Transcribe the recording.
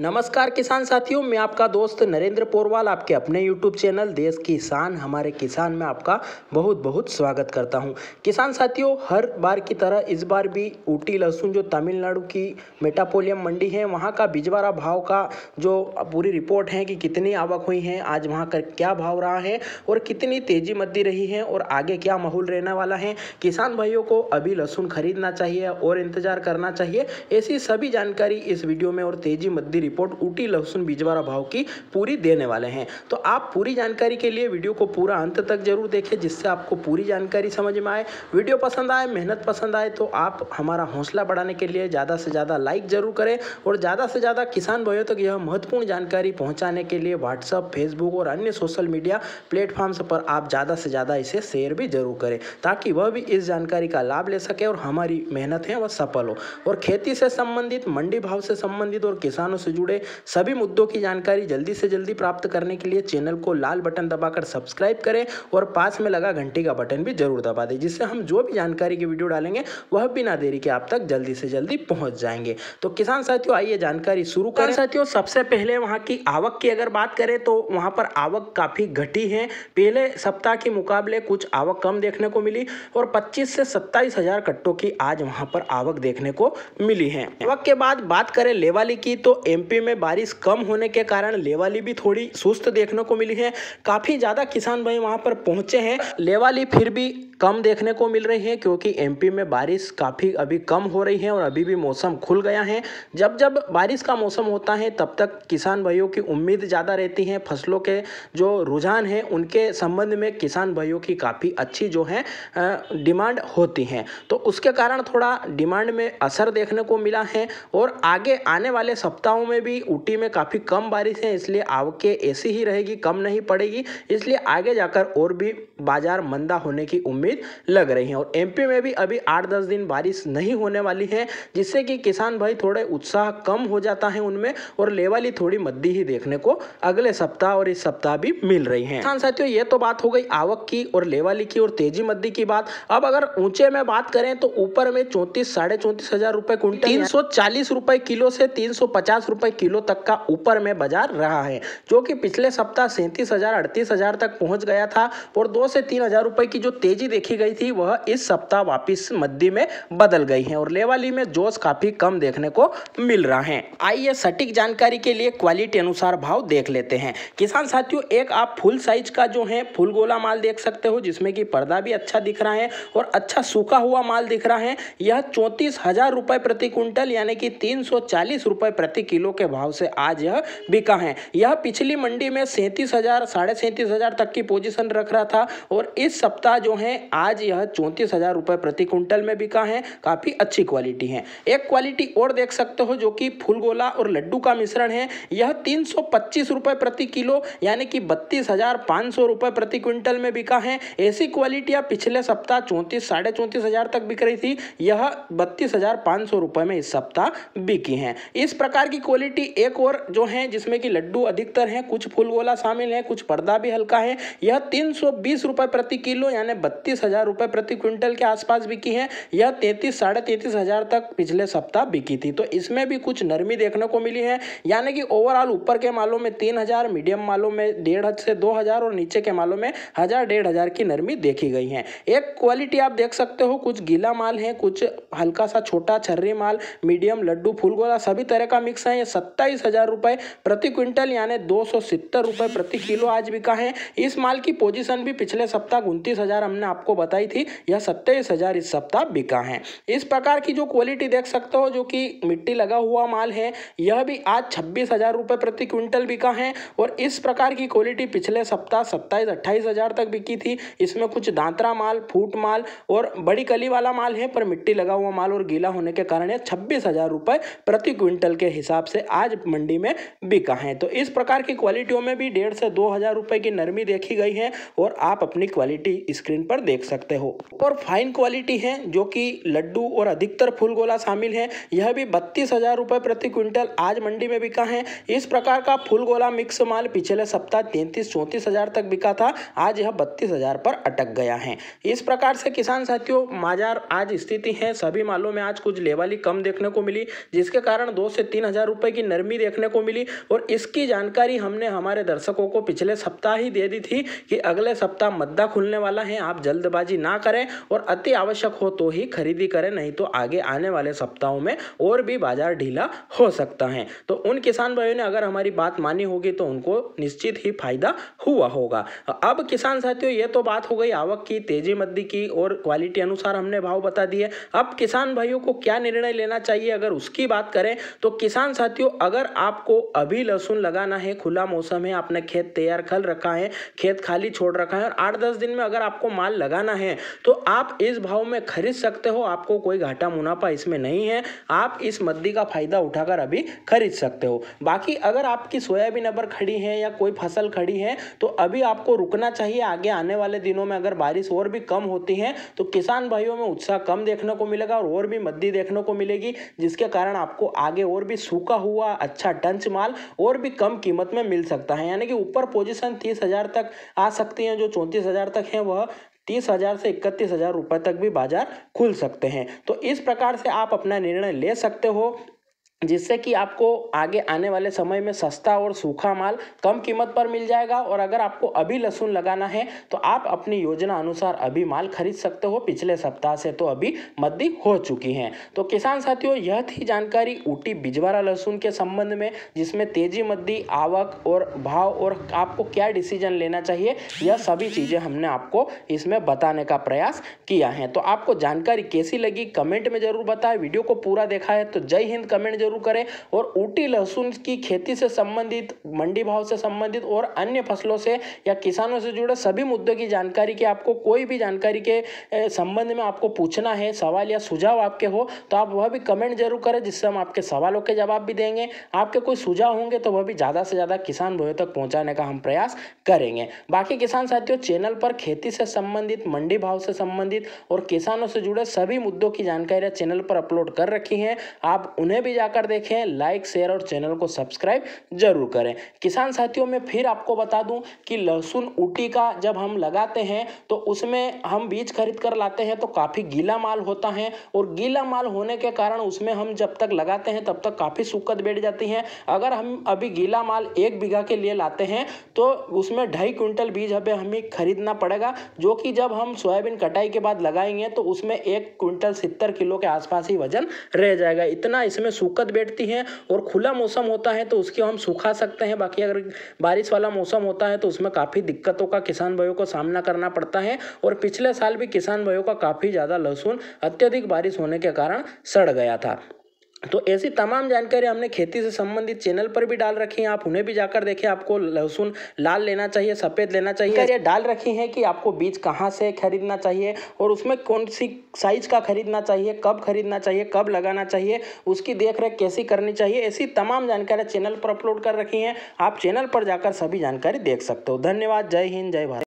नमस्कार किसान साथियों मैं आपका दोस्त नरेंद्र पोरवाल आपके अपने यूट्यूब चैनल देश किसान हमारे किसान में आपका बहुत बहुत स्वागत करता हूं किसान साथियों हर बार की तरह इस बार भी ऊटी लहसुन जो तमिलनाडु की मेटापोलियम मंडी है वहां का बिजवारा भाव का जो पूरी रिपोर्ट है कि कितनी आवक हुई है आज वहाँ का क्या भाव रहा है और कितनी तेज़ी मद्दी रही है और आगे क्या माहौल रहने वाला है किसान भाइयों को अभी लहसुन खरीदना चाहिए और इंतज़ार करना चाहिए ऐसी सभी जानकारी इस वीडियो में और तेज़ी मद्दी रिपोर्ट ऊटी लहसुन बीजवारा भाव की पूरी देने वाले हैं तो आप पूरी जानकारी के लिए वीडियो को पूरा अंत तक जरूर देखें जिससे आपको पूरी जानकारी समझ में आए वीडियो पसंद आए मेहनत पसंद आए तो आप हमारा हौसला बढ़ाने के लिए ज़्यादा से ज़्यादा लाइक जरूर करें और ज़्यादा से ज़्यादा किसान भाइयों तक यह महत्वपूर्ण जानकारी पहुँचाने के लिए व्हाट्सअप फेसबुक और अन्य सोशल मीडिया प्लेटफॉर्म्स पर आप ज़्यादा से ज़्यादा इसे शेयर भी जरूर करें ताकि वह भी इस जानकारी का लाभ ले सके और हमारी मेहनत है वह सफल हो और खेती से संबंधित मंडी भाव से संबंधित और किसानों से जुड़े सभी मुद्दों की जानकारी जल्दी से जल्दी प्राप्त करने के लिए चैनल को लाल बटन दबाकर सब्सक्राइब करें और पास में लगा घंटी का बटन भी जरूर दबा दें जिससे हम जो भी जानकारी की वीडियो डालेंगे वह बिना देरी के आप तक जल्दी से जल्दी पहुंच जाएंगे तो किसान साथियों आइए जानकारी शुरू करें साथियों सबसे पहले वहाँ की आवक की अगर बात करें तो वहाँ पर आवक काफ़ी घटी है पहले सप्ताह के मुकाबले कुछ आवक कम देखने को मिली और 25 से सत्ताईस हजार कट्टों की आज वहां पर आवक देखने को मिली है आवक के बाद बात करें लेवाली की तो एम एमपी में बारिश कम होने के कारण लेवाली भी थोड़ी सुस्त देखने को मिली है काफ़ी ज़्यादा किसान भाई वहाँ पर पहुँचे हैं लेवाली फिर भी कम देखने को मिल रही है क्योंकि एमपी में बारिश काफ़ी अभी कम हो रही है और अभी भी मौसम खुल गया है जब जब बारिश का मौसम होता है तब तक किसान भाइयों की उम्मीद ज़्यादा रहती है फसलों के जो रुझान है उनके संबंध में किसान भाइयों की काफ़ी अच्छी जो है डिमांड होती है तो उसके कारण थोड़ा डिमांड में असर देखने को मिला है और आगे आने वाले सप्ताहों में में भी ऊटी में काफ़ी कम बारिश है इसलिए आवके ऐसी ही रहेगी कम नहीं पड़ेगी इसलिए आगे जाकर और भी बाजार मंदा होने की उम्मीद लग रही है और एमपी में भी अभी आठ दस दिन बारिश नहीं होने वाली है जिससे कि किसान भाई थोड़े उत्साह कम हो जाता है उनमें और लेवाली थोड़ी मद्दी ही देखने को अगले सप्ताह और इस सप्ताह भी मिल रही है किसान साथियों ये तो बात हो गई आवक की और लेवाली की और तेजी मद्दी की बात अब अगर ऊंचे में बात करें तो ऊपर में चौंतीस साढ़े चौंतीस हजार रुपए क्विंटल तीन सौ चालीस रुपए किलो से तीन सौ पचास रुपए किलो तक का ऊपर में बाजार रहा है जो कि पिछले सप्ताह सैंतीस हज़ार अड़तीस हज़ार तक पहुंच गया था और दो से तीन हज़ार रुपए की जो तेज़ी देखी गई थी वह इस सप्ताह वापस मद्दी में बदल गई है और लेवाली में जोश काफ़ी कम देखने को मिल रहा है आइए सटीक जानकारी के लिए क्वालिटी अनुसार भाव देख लेते हैं किसान साथियों एक आप फुल साइज का जो है फुल गोला माल देख सकते हो जिसमें कि पर्दा भी अच्छा दिख रहा है और अच्छा सूखा हुआ माल दिख रहा है यह चौंतीस हज़ार रुपए प्रति क्विंटल यानी कि तीन सौ चालीस रुपए प्रति किलो किलो के भाव से आज यह बिका है यह पिछली मंडी में सैंतीस हजार साढ़े सैंतीस हजार तक की पोजीशन रख रहा था और इस सप्ताह जो है आज यह चौंतीस हजार रुपए प्रति क्विंटल में बिका है काफ़ी अच्छी क्वालिटी है एक क्वालिटी और देख सकते हो जो कि फूलगोला और लड्डू का मिश्रण है यह तीन रुपए प्रति किलो यानी कि बत्तीस हजार पाँच सौ रुपये प्रति क्विंटल में बिका है ऐसी क्वालिटी पिछले सप्ताह चौंतीस साढ़े चौंतीस हजार तक बिक रही थी यह बत्तीस हजार पांच सौ रुपए में इस सप्ताह बिकी है इस प्रकार की क्वालिटी एक और जो है जिसमें कि लड्डू अधिकतर हैं कुछ फूल गोला शामिल है कुछ पर्दा भी हल्का है यह तीन रुपए प्रति किलो यानी बत्तीस हजार रुपए प्रति क्विंटल के आसपास बिकी है यह तैतीस साढ़े तैतीस हजार तक पिछले सप्ताह बिकी थी तो इसमें भी कुछ नरमी देखने को मिली है यानी कि ओवरऑल ऊपर के मालों में तीन हजार मीडियम मालों में डेढ़ से दो हजार और नीचे के मालों में हजार डेढ़ हजार की नरमी देखी गई है एक क्वालिटी आप देख सकते हो कुछ गीला माल है कुछ हल्का सा छोटा छर्री माल मीडियम लड्डू फूलगोला सभी तरह का मिक्स है ये सत्ताईस हजार रुपये प्रति क्विंटल यानी दो सौ सितर रुपये प्रति किलो आज बिका है इस माल की पोजीशन भी पिछले सप्ताह उनतीस हजार हमने आपको बताई थी यह सत्ताईस हजार इस सप्ताह बिका है इस प्रकार की जो क्वालिटी देख सकते हो जो कि मिट्टी लगा हुआ माल है यह भी आज छब्बीस हजार रुपये प्रति क्विंटल बिका है और इस प्रकार की क्वालिटी पिछले सप्ताह सत्ताईस अट्ठाईस हजार तक बिकी थी इसमें कुछ दांतरा माल फूट माल और बड़ी कली वाला माल है पर मिट्टी लगा हुआ माल और गीला होने के कारण छब्बीस हजार रुपए प्रति क्विंटल के हिसाब से से आज मंडी में बिका है तो इस प्रकार की क्वालिटियों में भी डेढ़ से दो हज़ार रुपए की नरमी देखी गई है और आप अपनी क्वालिटी स्क्रीन पर देख सकते हो और फाइन क्वालिटी है जो कि लड्डू और अधिकतर फूल गोला शामिल है यह भी बत्तीस हज़ार प्रति क्विंटल आज मंडी में बिका है इस प्रकार का फूल गोला मिक्स माल पिछले सप्ताह तैंतीस चौंतीस हज़ार तक बिका था आज यह बत्तीस हज़ार पर अटक गया है इस प्रकार से किसान साथियों बाजार आज स्थिति है सभी मालों में आज कुछ लेवाली कम देखने को मिली जिसके कारण दो से तीन हज़ार रुपए की नरमी देखने को मिली और इसकी जानकारी हमने हमारे दर्शकों को पिछले सप्ताह ही दे दी थी कि अगले सप्ताह मद्दा खुलने वाला है आप जल्दबाजी ना करें और अति आवश्यक हो तो ही खरीदी करें नहीं तो आगे आने वाले सप्ताहों में और भी बाजार ढीला हो सकता है तो उन किसान भाइयों ने अगर हमारी बात मानी होगी तो उनको निश्चित ही फायदा हुआ होगा अब किसान साथियों ये तो बात हो गई आवक की तेजी मद्दी की और क्वालिटी अनुसार हमने भाव बता दिए अब किसान भाइयों को क्या निर्णय लेना चाहिए अगर उसकी बात करें तो किसान साथियों साथियों अगर आपको अभी लहसुन लगाना है खुला मौसम है आपने खेत तैयार कर रखा है खेत खाली छोड़ रखा है और आठ दस दिन में अगर आपको माल लगाना है तो आप इस भाव में खरीद सकते हो आपको कोई घाटा मुनाफा इसमें नहीं है आप इस मद्दी का फ़ायदा उठाकर अभी खरीद सकते हो बाकी अगर आपकी सोयाबीन अबर खड़ी है या कोई फसल खड़ी है तो अभी आपको रुकना चाहिए आगे आने वाले दिनों में अगर बारिश और भी कम होती है तो किसान भाइयों में उत्साह कम देखने को मिलेगा और और भी मद्दी देखने को मिलेगी जिसके कारण आपको आगे और भी सूखा हुआ अच्छा टंच माल और भी कम कीमत में मिल सकता है यानी कि ऊपर पोजीशन तीस हज़ार तक आ सकती हैं जो चौंतीस हज़ार तक हैं वह तीस हज़ार से इकतीस हज़ार रुपये तक भी बाजार खुल सकते हैं तो इस प्रकार से आप अपना निर्णय ले सकते हो जिससे कि आपको आगे आने वाले समय में सस्ता और सूखा माल कम कीमत पर मिल जाएगा और अगर आपको अभी लहसुन लगाना है तो आप अपनी योजना अनुसार अभी माल खरीद सकते हो पिछले सप्ताह से तो अभी मद्दी हो चुकी हैं तो किसान साथियों यह थी जानकारी ऊटी बिजवारा लहसुन के संबंध में जिसमें तेजी मद्दी आवक और भाव और आपको क्या डिसीजन लेना चाहिए यह सभी चीज़ें हमने आपको इसमें बताने का प्रयास किया है तो आपको जानकारी कैसी लगी कमेंट में जरूर बताएं वीडियो को पूरा देखा है तो जय हिंद कमेंट जरूर करें और ऊटी लहसुन की खेती से संबंधित मंडी भाव से संबंधित और अन्य फसलों से या किसानों से जुड़े सभी मुद्दों की जानकारी की आपको कोई भी जानकारी के संबंध में आपको पूछना है सवाल या सुझाव आपके हो तो आप वह भी कमेंट जरूर करें जिससे हम आपके सवालों के जवाब भी देंगे आपके कोई सुझाव होंगे तो वह भी ज़्यादा से ज़्यादा किसान भाइयों तक पहुँचाने का हम प्रयास करेंगे बाकी किसान साथियों चैनल पर खेती से संबंधित मंडी भाव से संबंधित और किसानों से जुड़े सभी मुद्दों की जानकारियाँ चैनल पर अपलोड कर रखी हैं आप उन्हें भी जाकर कर देखें लाइक शेयर और चैनल को सब्सक्राइब जरूर करें किसान साथियों में फिर आपको बता दूं कि लहसुन ऊटी का जब हम लगाते हैं तो उसमें हम बीज खरीद कर लाते हैं तो काफ़ी गीला माल होता है और गीला माल होने के कारण उसमें हम जब तक लगाते हैं तब तक काफ़ी सुक्कत बैठ जाती है अगर हम अभी गीला माल एक बीघा के लिए लाते हैं तो उसमें ढाई क्विंटल बीज हमें हमें खरीदना पड़ेगा जो कि जब हम सोयाबीन कटाई के बाद लगाएंगे तो उसमें एक क्विंटल सत्तर किलो के आसपास ही वजन रह जाएगा इतना इसमें सुक्कत उड़द बैठती हैं और खुला मौसम होता है तो उसके हम सुखा सकते हैं बाकी अगर बारिश वाला मौसम होता है तो उसमें काफ़ी दिक्कतों का किसान भाइयों को सामना करना पड़ता है और पिछले साल भी किसान भाइयों का काफ़ी ज़्यादा लहसुन अत्यधिक बारिश होने के कारण सड़ गया था तो ऐसी तमाम जानकारी हमने खेती से संबंधित चैनल पर भी डाल रखी है आप उन्हें भी जाकर देखें आपको लहसुन लाल लेना चाहिए सफ़ेद लेना चाहिए ये डाल रखी है कि आपको बीज कहाँ से खरीदना चाहिए और उसमें कौन सी साइज का खरीदना चाहिए कब खरीदना चाहिए कब लगाना चाहिए उसकी देख रेख कैसी करनी चाहिए ऐसी तमाम जानकारी चैनल पर अपलोड कर रखी हैं आप चैनल पर जाकर सभी जानकारी देख सकते हो धन्यवाद जय हिंद जय भारत